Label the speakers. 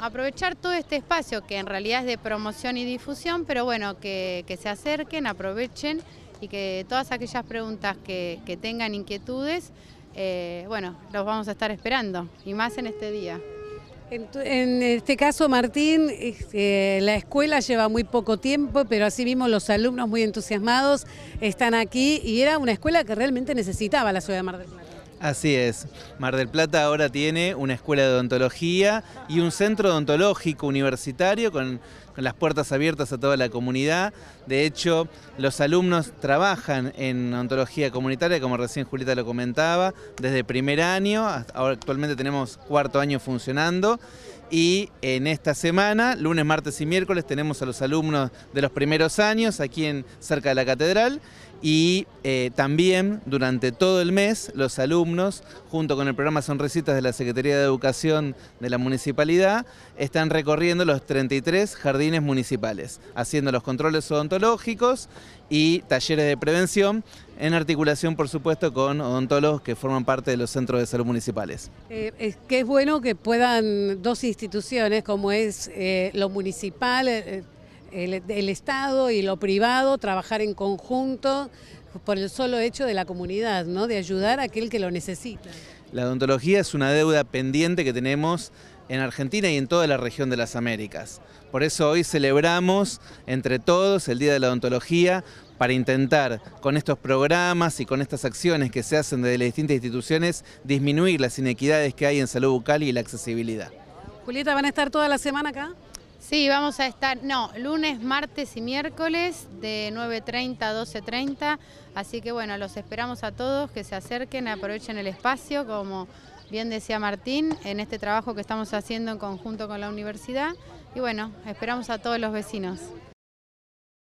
Speaker 1: aprovechar todo este espacio que en realidad es de promoción y difusión, pero bueno, que, se acerquen, aprovechen y que todas aquellas preguntas que, tengan inquietudes, eh, bueno, los vamos a estar esperando y más en este día. En,
Speaker 2: este caso, Martín, este, la escuela lleva muy poco tiempo, pero así mismo los alumnos muy entusiasmados están aquí y era una escuela que realmente necesitaba la ciudad de Mar del Plata.
Speaker 3: Así es. Mar del Plata ahora tiene una escuela de odontología y un centro odontológico universitario con, las puertas abiertas a toda la comunidad. De hecho, los alumnos trabajan en odontología comunitaria, como recién Julita lo comentaba, desde primer año. actualmente tenemos cuarto año funcionando. Y en esta semana, lunes, martes y miércoles, tenemos a los alumnos de los primeros años aquí en, cerca de la catedral. Y eh, también durante todo el mes los alumnos junto con el programa Sonrisitas de la Secretaría de Educación de la Municipalidad, están recorriendo los 33 jardines municipales, haciendo los controles odontológicos y talleres de prevención, en articulación, por supuesto, con odontólogos que forman parte de los centros de salud municipales.
Speaker 2: Eh, es que es bueno que puedan dos instituciones, como es eh, lo municipal, eh, el, Estado y lo privado trabajar en conjunto por el solo hecho de la comunidad, ¿no? de ayudar a aquel que lo necesita.
Speaker 3: La odontología es una deuda pendiente que tenemos en Argentina y en toda la región de las Américas. Por eso hoy celebramos entre todos el Día de la Odontología para intentar con estos programas y con estas acciones que se hacen desde las distintas instituciones disminuir las inequidades que hay en salud bucal y la accesibilidad.
Speaker 1: Julieta, ¿van a estar toda la semana acá? Sí, vamos a estar, no, lunes, martes y miércoles de 9.30 a 12.30, así que bueno, los esperamos a todos que se acerquen, aprovechen el espacio, como bien decía Martín, en este trabajo que estamos haciendo en conjunto con la universidad, y bueno, esperamos a todos los vecinos.